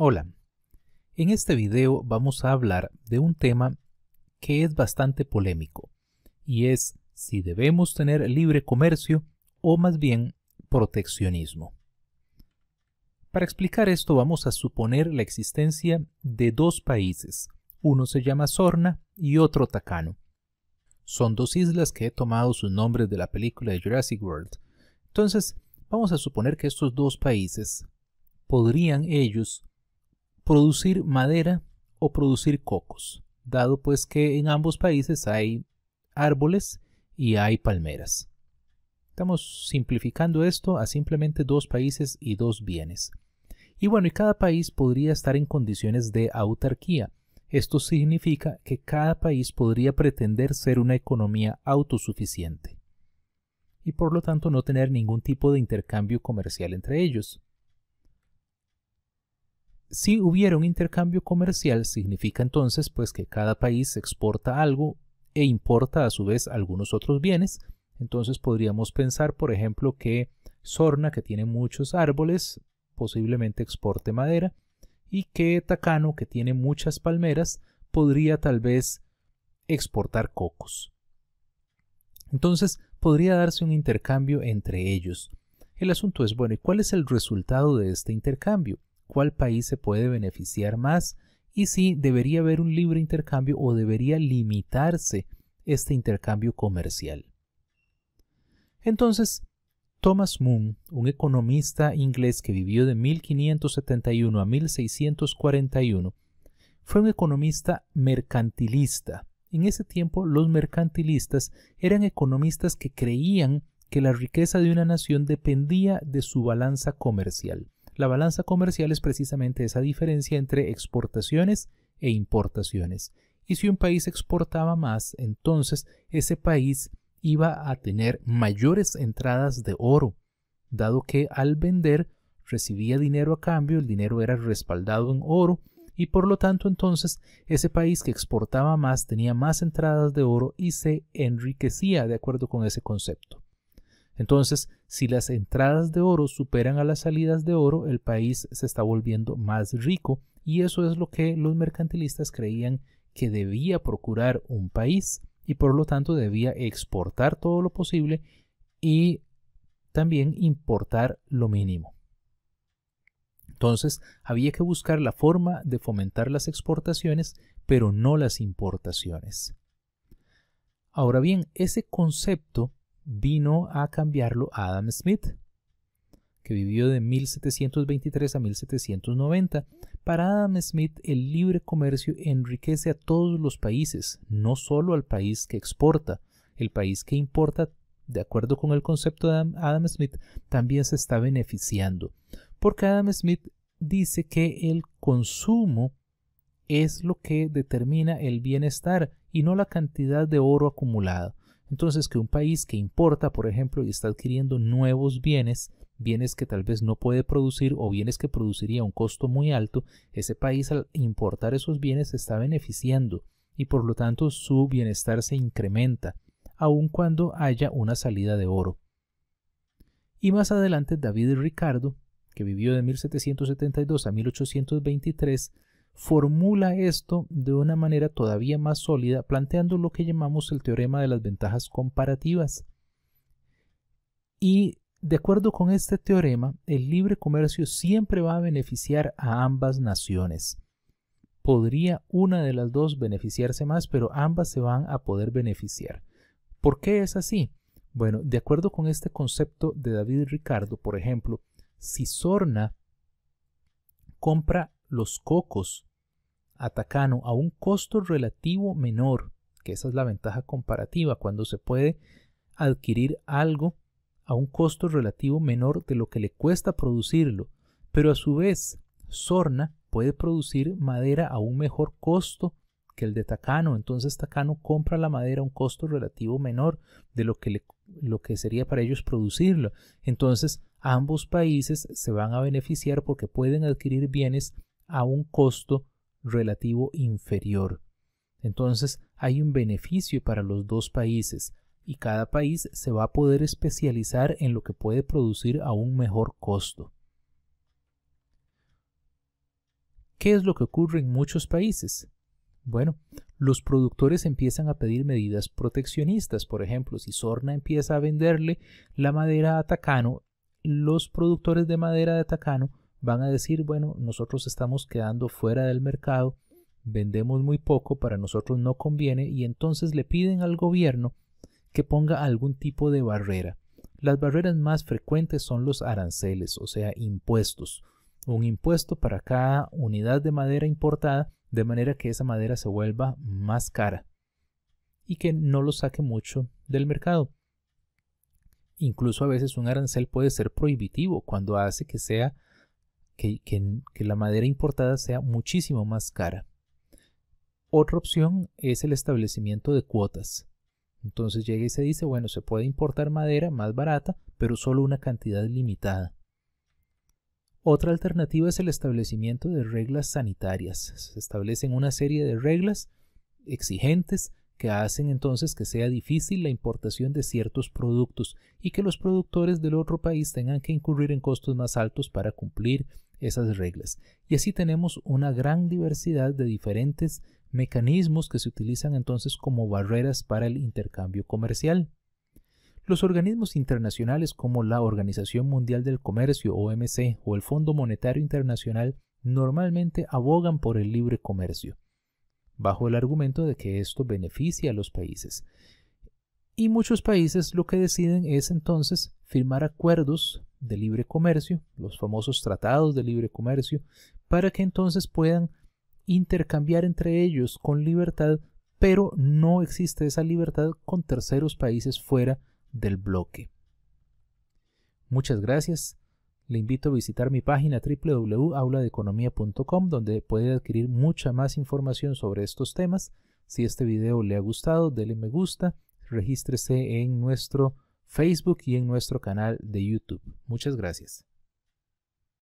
Hola, en este video vamos a hablar de un tema que es bastante polémico y es si debemos tener libre comercio o más bien proteccionismo. Para explicar esto vamos a suponer la existencia de dos países, uno se llama Sorna y otro Tacano. Son dos islas que he tomado sus nombres de la película de Jurassic World. Entonces, vamos a suponer que estos dos países podrían ellos producir madera o producir cocos, dado pues que en ambos países hay árboles y hay palmeras. Estamos simplificando esto a simplemente dos países y dos bienes. Y bueno, y cada país podría estar en condiciones de autarquía. Esto significa que cada país podría pretender ser una economía autosuficiente y por lo tanto no tener ningún tipo de intercambio comercial entre ellos si hubiera un intercambio comercial, significa entonces pues que cada país exporta algo e importa a su vez algunos otros bienes. Entonces podríamos pensar, por ejemplo, que Sorna, que tiene muchos árboles, posiblemente exporte madera, y que Tacano, que tiene muchas palmeras, podría tal vez exportar cocos. Entonces podría darse un intercambio entre ellos. El asunto es, bueno, ¿y cuál es el resultado de este intercambio? cuál país se puede beneficiar más y si debería haber un libre intercambio o debería limitarse este intercambio comercial. Entonces, Thomas Moon, un economista inglés que vivió de 1571 a 1641, fue un economista mercantilista. En ese tiempo los mercantilistas eran economistas que creían que la riqueza de una nación dependía de su balanza comercial. La balanza comercial es precisamente esa diferencia entre exportaciones e importaciones. Y si un país exportaba más, entonces ese país iba a tener mayores entradas de oro, dado que al vender recibía dinero a cambio, el dinero era respaldado en oro, y por lo tanto entonces ese país que exportaba más tenía más entradas de oro y se enriquecía de acuerdo con ese concepto. Entonces, si las entradas de oro superan a las salidas de oro, el país se está volviendo más rico y eso es lo que los mercantilistas creían que debía procurar un país y por lo tanto debía exportar todo lo posible y también importar lo mínimo. Entonces había que buscar la forma de fomentar las exportaciones, pero no las importaciones. Ahora bien, ese concepto vino a cambiarlo Adam Smith, que vivió de 1723 a 1790. Para Adam Smith, el libre comercio enriquece a todos los países, no solo al país que exporta. El país que importa, de acuerdo con el concepto de Adam Smith, también se está beneficiando, porque Adam Smith dice que el consumo es lo que determina el bienestar y no la cantidad de oro acumulada. Entonces, que un país que importa, por ejemplo, y está adquiriendo nuevos bienes, bienes que tal vez no puede producir o bienes que produciría un costo muy alto, ese país al importar esos bienes está beneficiando y por lo tanto su bienestar se incrementa, aun cuando haya una salida de oro. Y más adelante David Ricardo, que vivió de 1772 a 1823, formula esto de una manera todavía más sólida planteando lo que llamamos el teorema de las ventajas comparativas. Y de acuerdo con este teorema, el libre comercio siempre va a beneficiar a ambas naciones. Podría una de las dos beneficiarse más, pero ambas se van a poder beneficiar. ¿Por qué es así? Bueno, de acuerdo con este concepto de David Ricardo, por ejemplo, si Sorna compra los cocos Atacano a un costo relativo menor, que esa es la ventaja comparativa, cuando se puede adquirir algo a un costo relativo menor de lo que le cuesta producirlo, pero a su vez Sorna puede producir madera a un mejor costo que el de Tacano, entonces Tacano compra la madera a un costo relativo menor de lo que, lo que sería para ellos producirlo. Entonces ambos países se van a beneficiar porque pueden adquirir bienes a un costo relativo inferior. Entonces hay un beneficio para los dos países y cada país se va a poder especializar en lo que puede producir a un mejor costo. ¿Qué es lo que ocurre en muchos países? Bueno, los productores empiezan a pedir medidas proteccionistas. Por ejemplo, si Sorna empieza a venderle la madera a Tacano, los productores de madera de Tacano van a decir, bueno, nosotros estamos quedando fuera del mercado, vendemos muy poco, para nosotros no conviene, y entonces le piden al gobierno que ponga algún tipo de barrera. Las barreras más frecuentes son los aranceles, o sea, impuestos. Un impuesto para cada unidad de madera importada, de manera que esa madera se vuelva más cara y que no lo saque mucho del mercado. Incluso a veces un arancel puede ser prohibitivo cuando hace que sea que, la madera importada sea muchísimo más cara. Otra opción es el establecimiento de cuotas. Entonces llega y se dice, bueno, se puede importar madera más barata, pero solo una cantidad limitada. Otra alternativa es el establecimiento de reglas sanitarias. Se establecen una serie de reglas exigentes que hacen entonces que sea difícil la importación de ciertos productos y que los productores del otro país tengan que incurrir en costos más altos para cumplir esas reglas. Y así tenemos una gran diversidad de diferentes mecanismos que se utilizan entonces como barreras para el intercambio comercial. Los organismos internacionales como la Organización Mundial del Comercio, OMC, o el Fondo Monetario Internacional normalmente abogan por el libre comercio, bajo el argumento de que esto beneficia a los países. Y muchos países lo que deciden es entonces firmar acuerdos de libre comercio, los famosos tratados de libre comercio, para que entonces puedan intercambiar entre ellos con libertad, pero no existe esa libertad con terceros países fuera del bloque. Muchas gracias. Le invito a visitar mi página www.auladeconomía.com donde puede adquirir mucha más información sobre estos temas. Si este video le ha gustado, dele me gusta, regístrese en nuestro Facebook y en nuestro canal de YouTube. Muchas gracias.